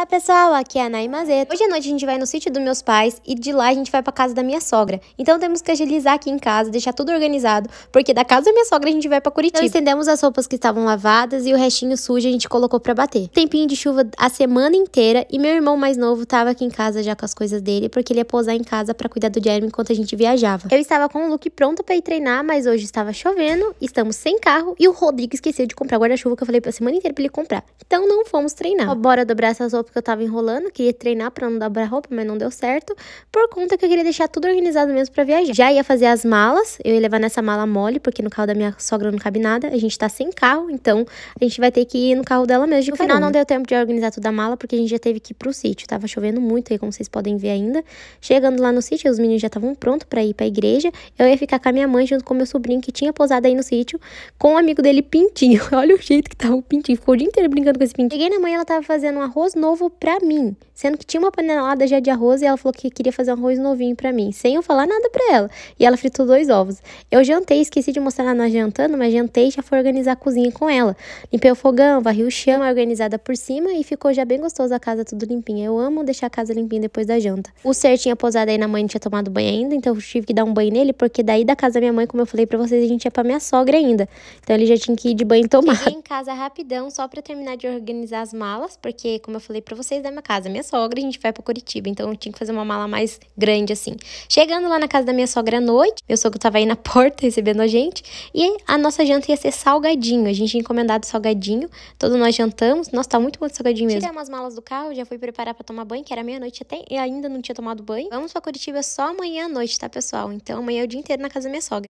Olá pessoal, aqui é a Nay Mazeto. Hoje à noite a gente vai no sítio dos meus pais e de lá a gente vai pra casa da minha sogra. Então temos que agilizar aqui em casa, deixar tudo organizado, porque da casa da minha sogra a gente vai pra Curitiba. Então estendemos as roupas que estavam lavadas e o restinho sujo a gente colocou pra bater. Tempinho de chuva a semana inteira e meu irmão mais novo tava aqui em casa já com as coisas dele, porque ele ia pousar em casa pra cuidar do Jeremy enquanto a gente viajava. Eu estava com o look pronto pra ir treinar, mas hoje estava chovendo, estamos sem carro e o Rodrigo esqueceu de comprar guarda-chuva que eu falei pra semana inteira pra ele comprar. Então não fomos treinar. Ó, bora dobrar essas roupas roupa que eu tava enrolando, queria treinar para não dobrar roupa, mas não deu certo, por conta que eu queria deixar tudo organizado mesmo para viajar. Já ia fazer as malas, eu ia levar nessa mala mole, porque no carro da minha sogra não cabe nada, a gente tá sem carro, então a gente vai ter que ir no carro dela mesmo. De no final não deu tempo de organizar toda a mala, porque a gente já teve que ir pro sítio, tava chovendo muito aí, como vocês podem ver ainda. Chegando lá no sítio, os meninos já estavam prontos para ir pra igreja, eu ia ficar com a minha mãe junto com meu sobrinho que tinha posado aí no sítio, com o amigo dele Pintinho. Olha o jeito que tava o Pintinho, ficou o dia inteiro brincando com esse Pintinho. Cheguei na mãe, ela tava fazendo um arroz novo pra mim, sendo que tinha uma panelada já de arroz e ela falou que queria fazer um arroz novinho pra mim, sem eu falar nada pra ela. E ela fritou dois ovos. Eu jantei, esqueci de mostrar na nós jantando, mas jantei e já fui organizar a cozinha com ela. Limpei o fogão, varri o chão, organizada por cima e ficou já bem gostoso a casa tudo limpinha. Eu amo deixar a casa limpinha depois da janta. O Ser tinha posado aí na mãe, não tinha tomado banho ainda, então eu tive que dar um banho nele, porque daí da casa da minha mãe, como eu falei pra vocês, a gente ia pra minha sogra ainda. Então ele já tinha que ir de banho e tomar. Cheguei em casa rapidão, só pra terminar de organizar as malas, porque como eu falei para vocês da minha casa. Minha sogra, a gente vai para Curitiba, então eu tinha que fazer uma mala mais grande assim. Chegando lá na casa da minha sogra à noite, meu sogro tava aí na porta recebendo a gente, e a nossa janta ia ser salgadinho. A gente tinha encomendado salgadinho, todos nós jantamos. Nossa, tá muito bom de salgadinho mesmo. Tirei umas malas do carro, já fui preparar para tomar banho, que era meia-noite até e ainda não tinha tomado banho. Vamos para Curitiba só amanhã à noite, tá, pessoal? Então amanhã é o dia inteiro na casa da minha sogra.